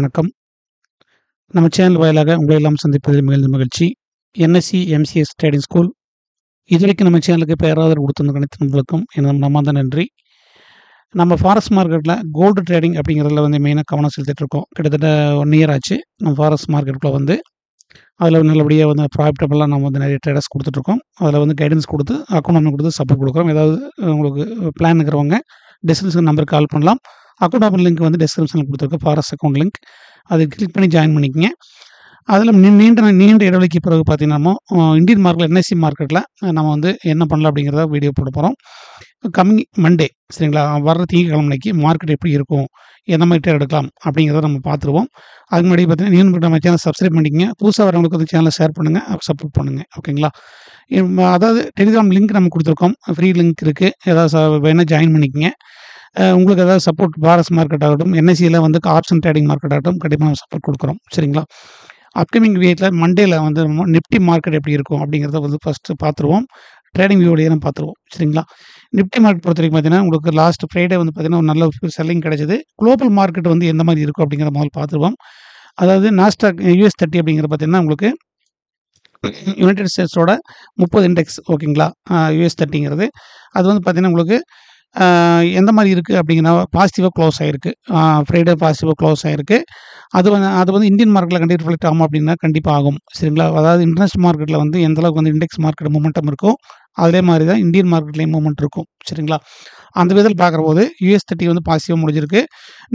வணக்கம் நம்ம சேனல் வாயிலாக உங்களை எல்லாம் சந்திப்பதில் மிகுந்த மகிழ்ச்சி என்எஸ்சி எம்சிஎஸ் ட்ரேடிங் ஸ்கூல் இதுவரைக்கும் நம்ம சேனலுக்கு பேராதர் கொடுத்தது அனைத்து நம்மளுக்கும் எனது நம்மாந்த நன்றி நம்ம ஃபாரஸ்ட் மார்க்கெட்டில் கோல்டு ட்ரேடிங் அப்படிங்கிறதுல வந்து மெயினாக கவனம் செலுத்திட்டு இருக்கோம் கிட்டத்தட்ட ஒன் இயர் ஆச்சு நம்ம ஃபாரஸ்ட் மார்க்கெட்டுக்குள்ளே வந்து அதில் நல்லபடியாக வந்து ப்ராஃபிட்டபுளாக நம்ம வந்து நிறைய ட்ரேடர்ஸ் கொடுத்துட்ருக்கோம் அதில் வந்து கைடன்ஸ் கொடுத்து அக்கௌண்ட் கொடுத்து சப்போர்ட் கொடுக்குறோம் ஏதாவது உங்களுக்கு பிளான் இருக்கிறவங்க டிஸ்கிரிப்ஷன் நம்பருக்கு கால் பண்ணலாம் அக்கௌண்ட் லிங்க் வந்து டெஸ்கிரிப்ஷனில் கொடுத்துருக்கு ஃபாரஸ்ட் அக்கௌண்ட் லிங்க் அது கிளிக் பண்ணி ஜாயின் பண்ணிக்கோங்க அதில் நீண்ட நீண்ட இடைவெளிக்கு பிறகு பார்த்தீங்கன்னா இந்தியன் மார்க்கெட் என்ஐசி மார்க்கெட்டில் நம்ம வந்து என்ன பண்ணலாம் அப்படிங்கிறத வீடியோ போட போகிறோம் கம்மிங் மண்டே சரிங்களா வர்ற திங்கக்கிழமைக்கு மார்க்கெட் எப்படி இருக்கும் எந்த மாதிரி டேர் எடுக்கலாம் அப்படிங்கிறத நம்ம பார்த்துருவோம் அதுக்கு முன்னாடி பார்த்தீங்கன்னா நீங்கள் நம்ம சேனல் சப்ஸ்கிரைப் பண்ணிக்கங்க புதுசாக வரவங்களுக்கு வந்து சேனலை ஷேர் பண்ணுங்கள் சப்போர்ட் பண்ணுங்கள் ஓகேங்களா அதாவது டெலிகிராம் லிங்க் நம்ம கொடுத்துருக்கோம் ஃப்ரீ லிங்க் இருக்குது ஏதாவது வேணால் ஜாயின் பண்ணிக்கங்க உங்களுக்கு ஏதாவது சப்போர்ட் பாரஸ் மார்க்கெட் ஆகட்டும் என்எஸ்சியில் e வந்து ஆப்ஷன் ட்ரேடிங் மார்க்கெட் ஆகட்டும் கண்டிப்பாக நம்ம சப்போர்ட் கொடுக்குறோம் சரிங்களா அப்கமிங் வீட்டில் மண்டேல வந்து நிப்டி மார்க்கெட் எப்படி இருக்கும் அப்படிங்கிறத வந்து ஃபஸ்ட்டு பார்த்துருவோம் ட்ரேடிங் வியூடைய நம்ம பார்த்துருவோம் சரிங்களா நிப்டி மார்க்கெட் பொறுத்த வரைக்கும் பார்த்தீங்கன்னா உங்களுக்கு லாஸ்ட் ஃப்ரைடே வந்து பார்த்தீங்கன்னா ஒரு நல்ல செல்லிங் கிடைச்சது குளோபல் மார்க்கெட் வந்து எந்த மாதிரி இருக்கும் அப்படிங்கிற முதல் பார்த்துருவோம் அதாவது நாஸ்டாக் யூஎஸ் தேர்ட்டி அப்படிங்கிற பார்த்தீங்கன்னா உங்களுக்கு யுனைடெட் ஸ்டேட்ஸோட முப்பது இண்டெக்ஸ் ஓகேங்களா யூஎஸ் தேர்ட்டிங்கிறது அது வந்து பார்த்திங்கன்னா உங்களுக்கு எந்த மாதிரி இருக்குது அப்படிங்கன்னா பாசிட்டிவாக க்ளோஸ் ஆகிருக்கு ஃப்ரைடே பாசிட்டிவாக க்ளோஸ் ஆகிருக்கு அது வந்து அது வந்து இந்தியன் மார்க்கெட்டில் கண்டிப்பாக ரிஃப்ளெக்ட் ஆகும் அப்படின்னா கண்டிப்பாக ஆகும் சரிங்களா அதாவது இன்டர்நேஷ்னல் மார்க்கெட்டில் வந்து எந்தளவுக்கு வந்து இண்டெக்ஸ் மார்க்கெட் மூமெண்ட்டம் இருக்கும் அதே மாதிரி தான் இந்தியன் மார்க்கெட்லேயும் மூமெண்ட் இருக்கும் சரிங்களா அந்த விதத்தில் பார்க்குற போது யூஎஸ் தேர்ட்டி வந்து பாசிட்டிவாக முடிஞ்சிருக்கு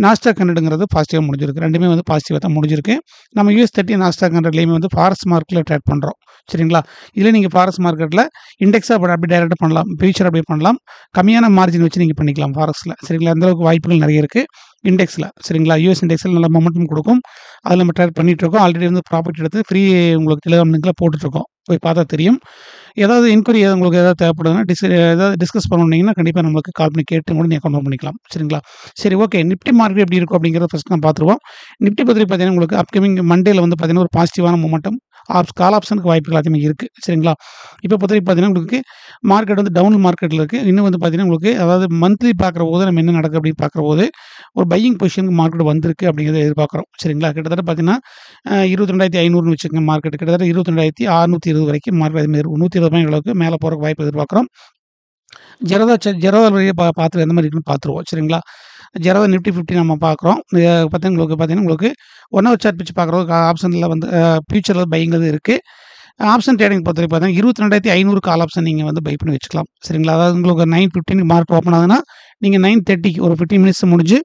நாஸ்டாக் ஹண்ட்ரடுங்கிறது பாசிட்டிவாக முடிஞ்சிருக்கு ரெண்டுமே வந்து பாசிட்டிவாக தான் முடிஞ்சிருக்கு நம்ம யூஎஸ் தேர்ட்டி நாஸ்டாக் ஹண்ட்ரட்லேயுமே வந்து ஃபாரஸ்ட் மார்க்கெட்டில் ட்ரேட் பண்ணுறோம் சரிங்களா இதில் நீங்கள் ஃபாரஸ்ட் மார்க்கெட்டில் இண்டெக்ஸாக அப்படி அப்படி டைரெக்டாக பண்ணலாம் ஃபியூச்சர் அப்படி பண்ணலாம் கம்மியான மார்ஜின் வச்சு நீங்கள் பண்ணிக்கலாம் ஃபாரஸ்ட்டில் சரிங்களா அந்தளவுக்கு வாய்ப்புகள் நிறைய இருக்குது இண்டெக்ஸில் சரிங்களா யூஎஸ் இண்டெக்ஸில் நல்ல மொமெண்டம் கொடுக்கும் அதில் நம்ம ட்ரேட் பண்ணிகிட்ருக்கோம் ஆல்ரெடி வந்து ப்ராஃபிட் எடுத்து ஃப்ரீ உங்களுக்கு டெலிவரி லிங்கில் போட்டுட்ருக்கோம் போய் பார்த்தா தெரியும் ஏதாவது இன்கொயரி உங்களுக்கு ஏதாவது தேவைப்படுதுன்னா டிஸ் ஏதாவது டிஸ்கஸ் பண்ணணுன்னா கண்டிப்பாக நம்மளுக்கு கால் பண்ணி கேட்டு கூட நீங்கள் கன்ஃபார்ம் பண்ணிக்கலாம் சரிங்களா சரி ஓகே நிப்டி மார்க்கெட் எப்படி இருக்கும் அப்படிங்கிறத ஃபஸ்ட் நான் பார்த்துருவோம் நிப்டி பற்றி பார்த்தீங்கன்னா உங்களுக்கு அப்கமிங் மண்டேயில் வந்து பார்த்தீங்கன்னா ஒரு பாசிட்டிவான மூமெண்டம் ஆப்ஸ் கால் ஆப்ஷனுக்கு வாய்ப்புகள் அதிகமாக இருக்குது சரிங்களா இப்போ பொறுத்த பார்த்தீங்கன்னா உங்களுக்கு மார்க்கெட் வந்து டவுன் மார்க்கெட்டில் இருக்குது இன்னும் வந்து பார்த்தீங்கன்னா உங்களுக்கு அதாவது மந்த்லி பார்க்குற போது நம்ம என்ன நடக்குது அப்படின்னு பார்க்குற போது ஒரு பையிங் பொசிஷனுக்கு மார்க்கெட் வந்திருக்கு அப்படிங்கிறத எதிர்பார்க்குறோம் சரிங்களா கிட்டத்தட்ட பார்த்தீங்கன்னா இருபத்தி ரெண்டாயிரத்தி ஐநூறுனு வச்சுக்கோங்க மார்க்கெட் கிட்டத்தட்ட இருபத்தி ரெண்டாயிரத்தி அறுநூற்றி இருபது வரைக்கும் மார்க்கெட் நூற்றி இருபது ரூபாய் அளவுக்கு மேலே போகிற வாய்ப்பு எதிர்பார்க்குறோம் ஜெரதா ஜெரதா வழியை பா பார்த்துட்டு எந்த மாதிரி இருக்குன்னு பார்த்துருவோம் சரிங்களா ஜெரத நிஃப்டி ஃபிஃப்டி நம்ம பார்க்குறோம் பார்த்தீங்கன்னா உங்களுக்கு பார்த்தீங்கன்னா உங்களுக்கு ஒன் ஹவர் சார்ட் பிச்சு பார்க்குறோம் ஆப்ஷனில் வந்து ஃபியூச்சரில் பைங்கிறது இருக்குது ஆப்ஷன் ட்ரேடிங் பொறுத்தவரை பார்த்தீங்கன்னா இருபத்தி ரெண்டாயிரத்தி ஐநூறு கால் ஆப்ஷன் நீங்கள் வந்து பை பண்ணி வச்சுக்கலாம் சரிங்களா அதாவது உங்களுக்கு நைன் ஃபிஃப்டின் மார்க் ஓப்பன் ஆகுதுன்னா நீங்கள் நைன் தேர்ட்டிக்கு ஒரு ஃபிஃப்டின் மினிட்ஸ் முடிஞ்சு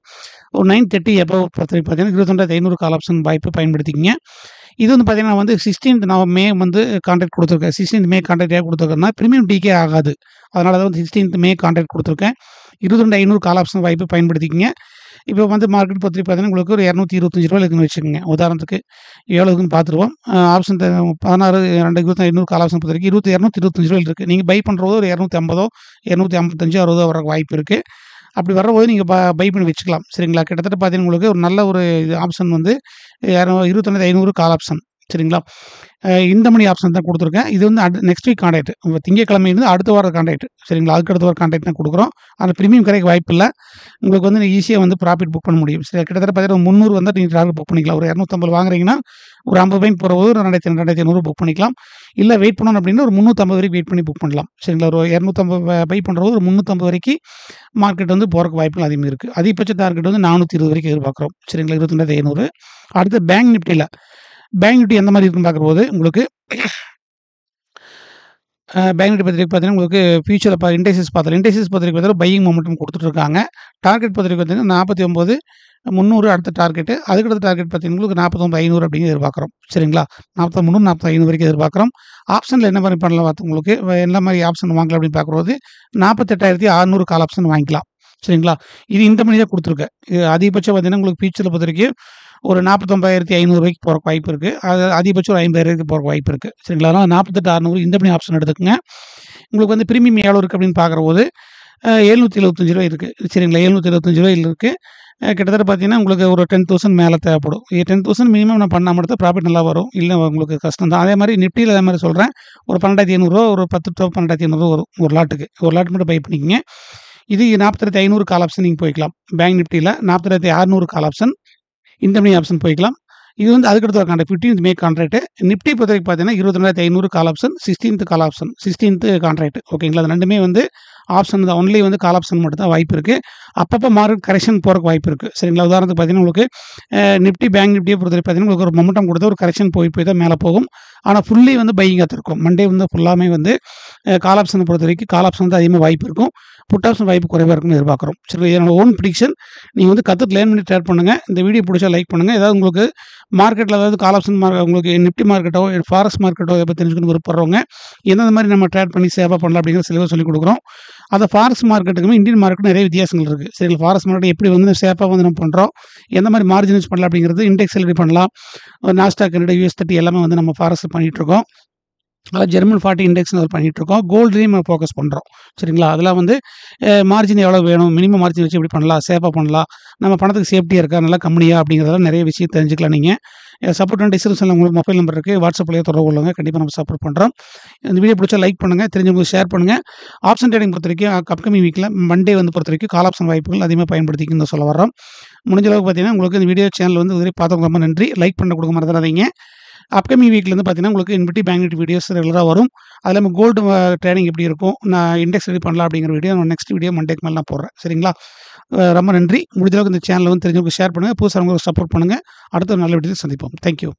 ஒரு நைன் தேர்ட்டி எப்போ பார்த்து பார்த்தீங்கன்னா இருபத்தொண்டாயிரத்தி ஐநூறு கால் ஆப்ஷன் வாய்ப்பு பயன்படுத்திக்கிங்க இது வந்து பார்த்தீங்கன்னா வந்து சிக்ஸ்டீன்த் நான் மே வந்து கான்ட்ராக்ட் கொடுத்துருக்கேன் சிக்ஸ்டீன்த் மே கான்ட்ராக்ட் ஏன் கொடுத்துருக்கேன்னா ப்ரீமியம் டிகே ஆகாது அதனால தான் வந்து சிக்ஸ்டீன்த் மே கான்ட்ராக்ட் கொடுத்துருக்கேன் இருபத்தி ரெண்டு ஐநூறு கால் ஆப்ஷன் வாய்ப்பு பயன்படுத்திக்கிங்க இப்போ வந்து மார்க்கெட் பத்திரி பார்த்தீங்கன்னா உங்களுக்கு ஒரு இரநூத்தி இருபத்தஞ்சி ரூபா இருக்குன்னு வச்சுக்கோங்க உதாரணத்துக்கு எவ்வளோக்குன்னு பார்த்துருவோம் ஆப்ஷன் பதினாறு ரெண்டு இருபத்தி ஐநூறு கால ஆப்ஷன் பத்திரிக்கை இருபத்தி இரநூத்தி இருபத்தஞ்சி ரூபாயில் இருக்குது நீங்கள் பை பண்ணுறது ஒரு இரநூத்தி ஐம்பதோ இரநூத்தி ஐம்பத்தஞ்சோ அறுபதோ வர வாய்ப்பு இருக்குது அப்படி வரும்போது நீங்கள் ப பை பண்ணி வச்சுக்கலாம் சரிங்களா கிட்டத்தட்ட பார்த்தீங்கன்னா உங்களுக்கு ஒரு நல்ல ஒரு ஆப்ஷன் வந்து இரநூ இருபத்தொன்னு ஐநூறு கால் ஆப்ஷன் சரிங்களா இந்த மணி ஆப்ஷன் தான் கொடுத்துருக்கேன் இது வந்து நெக்ஸ்ட் வீக் காண்டாக்ட் உங்கள் திங்கக்கிழமையிலிருந்து அடுத்த வார காண்டாக்ட் சரிங்களா அதுக்கு அடுத்த வார காண்டாக்ட் தான் கொடுக்குறோம் அந்த ப்ரீமியம் கிடைக்க வாய்ப்பு இல்லை உங்களுக்கு வந்து ஈஸியாக வந்து ப்ராஃபிட் புக் பண்ண முடியும் சரி கிட்டத்தட்ட பார்த்தீங்கன்னா முந்நூறு வந்து நீங்கள் டாலர் புக் பண்ணிக்கலாம் ஒரு இரநூத்தம்பது வாங்குறீங்கன்னா ஒரு ஐம்பது பைன் போகிற போது ரெண்டாயிரத்தி ரெண்டாயிரத்தி ஐநூறு புக் பண்ணிக்கலாம் இல்லை வெயிட் பண்ணணும் அப்படின்னா ஒரு முந்நூற்றம்பது வரைக்கும் வெயிட் பண்ணி புக் பண்ணலாம் சரிங்களா ஒரு இரநூத்தம்பது பை பண்ணுற போது ஒரு முந்நூற்றம்பது வரைக்கும் மார்க்கெட் வந்து போகிறக்கு வாய்ப்புகள் அதிகமாக இருக்குது அதிகபட்ச டார்கெட் வந்து நானூற்றி இருபது வரைக்கும் எதிர்பார்க்குறோம் சரிங்களா இருபத்தி ரெண்டாயிரத்தி ஐநூறு அடுத்து பேங்க் நிப்டியில் பேங்க் நிஃப்டி எந்த மாதிரி இருக்குன்னு பார்க்கும்போது உங்களுக்கு பேங்க் நிஃப்டி பத்திரிக்கை பார்த்தீங்கன்னா உங்களுக்கு ஃபியூச்சரில் பார்த்து இண்டெக்ஸஸ் பார்த்தல இண்டெக்ஸஸ் பத்திரிக்கை பார்த்தீங்கன்னா பையிங் மொமெண்டம் கொடுத்துட்ருக்காங்க டார்கெட் பத்திரிக்கை பார்த்தீங்கன்னா நாற்பத்தி ஒம்பது முந்நூறு அடுத்த டார்கெட்டு அதுக்கடுத்த டார்கெட் பார்த்தீங்கன்னா உங்களுக்கு நாற்பத்தொம்பது ஐநூறு அப்படின்னு எதிர்பார்க்குறோம் சரிங்களா நாற்பத்தி முந்நூறு நாற்பத்தி ஐநூறு வரைக்கும் எதிர்பார்க்குறோம் ஆப்ஷனில் என்ன மாதிரி பண்ணலாம் பார்த்து உங்களுக்கு எந்த மாதிரி ஆப்ஷன் வாங்கலாம் அப்படின்னு பார்க்கும்போது நாற்பத்தெட்டாயிரத்தி அறுநூறு கால் ஆப்ஷன் வாங்கிக்கலாம் சரிங்களா இது இந்த மணி தான் கொடுத்துருக்கேன் அதிகபட்சம் பார்த்தீங்கன்னா உங்களுக்கு ஃபியூச்சரில் பொறுத்த வரைக்கும் ஒரு நாற்பத்தொம்பதாயிரத்தி ஐநூறுரூவாய்க்கு போகிற வாய்ப்பு இருக்குது அது அதிகபட்சம் ஒரு ஐம்பதாயிரத்துக்கு போகிற வாய்ப்பு இருக்குது சரிங்களா அதனால் நாற்பத்தெட்டு அறநூறு இந்த பண்ணி ஆப்ஷன் எடுத்துக்கோங்க உங்களுக்கு வந்து பிரீமியம் எவ்வளோ இருக்குது அப்படின்னு பார்க்குற போது எழுநூற்றி எழுபத்தஞ்சு ரூபாய் இருக்குது சரிங்களா எழுநூற்றி எழுபத்தஞ்சு ரூபாயில் இருக்குது கிட்டத்தட்ட பார்த்தீங்கன்னா உங்களுக்கு ஒரு டென் தௌசண்ட் மேலே தேவைப்படும் டென் தௌசண்ட் மினிமம் நான் பண்ணால் மட்டும் ப்ராஃபிட் நல்லா வரும் இல்லை உங்களுக்கு கஷ்டம் தான் அதே மாதிரி நிஃப்டியில் அதே மாதிரி சொல்கிறேன் ஒரு பன்னெண்டாயிரத்தி ஐநூறுரூவா ஒரு பத்து ரூபா பன்னெண்டாயிரத்தி ஐநூறுரூவா வரும் ஒரு லாட்டுக்கு ஒரு லாட் மட்டும் பை பண்ணிக்கிங்க இது நாற்பத்தெட்டு ஐநூறு கால் ஆப்ஷன் நீங்கள் போய்க்கலாம் பேங்க் நிஃப்டியில் நாற்பத்தாயிரத்தி அறநூறு கால் ஆப்ஷன் இந்த மணி ஆப்ஷன் போய்க்கலாம் இது வந்து ஒரு contract fifteenth May contract Nifty பொறுத்த வரைக்கும் பார்த்தீங்கன்னா இருபத்தி ரெண்டாயிரத்தி ஐநூறு call option sixteenth call option sixteenth contract ஓகேங்களா அது ரெண்டுமே வந்து ஆப்ஷன் தான் ஒன்லி வந்து கால் ஆப்ஷன் மட்டும் தான் வாய்ப்பு இருக்குது அப்பப்போ மார்க் கரெக்ஷன் போகிறக்கு வாய்ப்பு இருக்குது சரிங்களா உதாரணத்துக்கு பார்த்தீங்கன்னா உங்களுக்கு நிப்டி பேங்க் நிப்டியை பொறுத்தவரைக்கும் பார்த்தீங்கன்னா உங்களுக்கு ஒரு மொமெண்டம் கொடுத்து ஒரு கரெக்ஷன் போய் போய் தான் மேலே போகும் ஆனால் ஃபுல்லி வந்து பையிங்காக இருக்கும் மண்டே வந்து ஃபுல்லாமே வந்து கால் ஆப்ஷனை பொறுத்த வரைக்கும் கால் ஆப்ஷன் வந்து அதிகமாக வாய்ப்பு இருக்கும் புட்டாசன் வாய்ப்பு குறைவாக இருக்குன்னு எதிர்பார்க்குறோம் சரி என்னோட ஓன் ப்ரிடிக்ஷன் நீங்கள் வந்து கற்றுக்கு லேர்ன் பண்ணி ட்ரேட் பண்ணுங்கள் இந்த வீடியோ பிடிச்சா லைக் பண்ணுங்கள் ஏதாவது உங்களுக்கு மார்க்கெட்டில் அதாவது கால் ஆப்ஷன் மார்க் உங்களுக்கு நிப்டி மார்க்கெட்டோ ஃபாரஸ்ட் மார்க்கெட்டோ எப்போ தெரிஞ்சுக்கணும் விருப்பப்படுறவங்க எந்தெந்த மாதிரி நம்ம ட்ரேட் பண்ணி சேவாக பண்ணலாம் அப்படிங்கிற சிலவாக சொல்லிக் கொடுக்குறோம் அந்த ஃபாரஸ்ட் மார்க்கெட்டுக்குமே இந்தியன் மார்க்கெட் நிறைய வித்தியாசங்கள் இருக்குது சரி ஃபாரஸ்ட் மார்க்கெட் எப்படி வந்து சேஃபாக வந்து நம்ம பண்ணுறோம் எந்த மாதிரி மார்ஜினஸ் பண்ணலாம் அப்படிங்கிறது இண்டெக்ஸ் எப்படி பண்ணலாம் நாஸ்டாக் யூஎஸ் தேர்ட்டி எல்லாமே வந்து நம்ம ஃபாரஸ்ட் பண்ணிகிட்ருக்கோம் அதாவது ஜெர்மன் ஃபார்ட்டி இண்டெக்ஸ் அதில் பண்ணிகிட்ருக்கோம் கோல்டு நம்ம ஃபோக்கஸ் பண்ணுறோம் சரிங்களா அதில் வந்து மார்ஜின் எவ்வளோ வேணும் மினிமம் மார்ஜின் வச்சு எப்படி பண்ணலாம் சேஃபாக பண்ணலாம் நம்ம பணத்துக்கு சேஃப்டியாக இருக்கா நல்லா கம்பெனியாக அப்படிங்கிறதெல்லாம் நிறைய விஷயம் தெரிஞ்சுக்கலாம் நீங்கள் சப்போர்ட் அண்ட் டிஸ்கிரிப்ஷனில் உங்களுக்கு மொபைல் நம்பர் இருக்குது வாட்ஸ்அப்லேயே தொடர்பு கொள்ளுங்க கண்டிப்பாக நம்ம சப்போர்ட் பண்ணுறோம் இந்த வீடியோ பிடிச்சா லைக் பண்ணுங்கள் தெரிஞ்சவங்களுக்கு ஷேர் பண்ணுங்கள் ஆப்ஷன் ட்ரேடிங் பொறுத்த வரைக்கும் அப்கமிங் வீக்கில் மண்டே வந்து பொறுத்த வரைக்கும் கால் ஆப்ஷன் வாய்ப்புகள் அதிகமாக பயன்படுத்திக்கணும்னு சொல்ல வரோம் முடிஞ்ச அளவுக்கு பார்த்தீங்கன்னா உங்களுக்கு இந்த வீடியோ சேனல் வந்து உதவி பார்த்தவங்க ரொம்ப நன்றி லைக் பண்ண கொடுக்க மறந்துடாதீங்க அப்கமிங் வீக்லேருந்து பார்த்தீங்கன்னா உங்களுக்கு இன்பிட்டி பேங்க்னிட் வீடியோஸ் ரெகுலராக வரும் அதில் நம்ம கோல்டு ட்ரேடிங் uh, எப்படி இருக்கும் நான் இண்டெக்ஸ் எப்படி பண்ணலாம் அப்படிங்கிற வீடியோ நான் நெக்ஸ்ட் வீடியோ மண்டேக்கு மேலே நான் போடுறேன் சரிங்களா ரொம்ப நன்றி முடிஞ்சளவுக்கு இந்த சேனலில் வந்து தெரிஞ்சவங்களுக்கு ஷேர் பண்ணுங்கள் புதுசாக உங்களுக்கு சப்போர்ட் பண்ணுங்கள் அடுத்த நல்ல வீடியோ சந்திப்போம் தேங்க்யூ